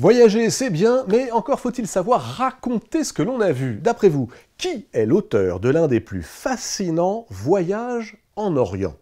Voyager, c'est bien, mais encore faut-il savoir raconter ce que l'on a vu. D'après vous, qui est l'auteur de l'un des plus fascinants voyages en Orient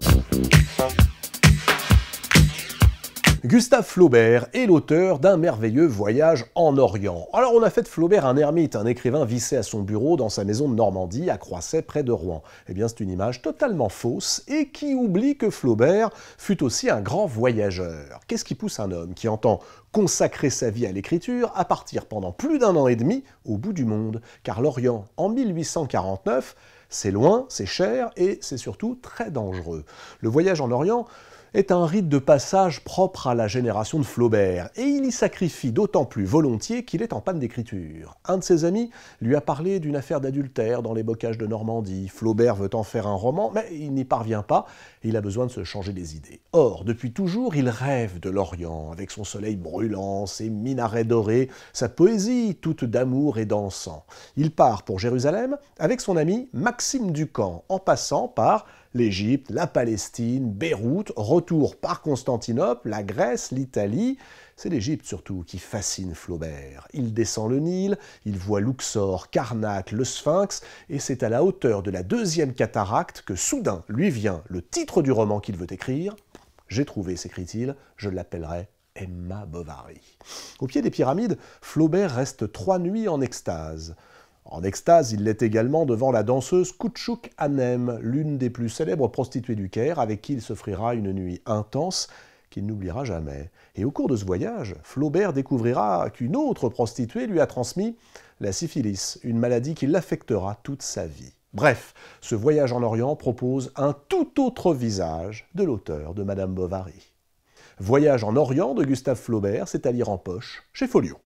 Gustave Flaubert est l'auteur d'un merveilleux voyage en Orient. Alors on a fait de Flaubert un ermite, un écrivain vissé à son bureau dans sa maison de Normandie à Croisset près de Rouen. Eh bien c'est une image totalement fausse et qui oublie que Flaubert fut aussi un grand voyageur. Qu'est-ce qui pousse un homme qui entend consacrer sa vie à l'écriture à partir pendant plus d'un an et demi au bout du monde Car l'Orient, en 1849, c'est loin, c'est cher et c'est surtout très dangereux. Le voyage en Orient est un rite de passage propre à la génération de Flaubert, et il y sacrifie d'autant plus volontiers qu'il est en panne d'écriture. Un de ses amis lui a parlé d'une affaire d'adultère dans les bocages de Normandie. Flaubert veut en faire un roman, mais il n'y parvient pas, et il a besoin de se changer des idées. Or, depuis toujours, il rêve de l'Orient, avec son soleil brûlant, ses minarets dorés, sa poésie toute d'amour et d'encens. Il part pour Jérusalem avec son ami Maxime Ducamp, en passant par l'Égypte, la Palestine, Beyrouth, retour par Constantinople, la Grèce, l'Italie. C'est l'Égypte surtout qui fascine Flaubert. Il descend le Nil, il voit Luxor, Karnak, le Sphinx, et c'est à la hauteur de la deuxième cataracte que soudain lui vient le titre du roman qu'il veut écrire. J'ai trouvé, s'écrit-il, je l'appellerai Emma Bovary. Au pied des pyramides, Flaubert reste trois nuits en extase. En extase, il l'est également devant la danseuse Kouchouk Hanem, l'une des plus célèbres prostituées du Caire, avec qui il s'offrira une nuit intense qu'il n'oubliera jamais. Et au cours de ce voyage, Flaubert découvrira qu'une autre prostituée lui a transmis la syphilis, une maladie qui l'affectera toute sa vie. Bref, ce voyage en Orient propose un tout autre visage de l'auteur de Madame Bovary. Voyage en Orient de Gustave Flaubert, c'est à lire en poche chez Folio.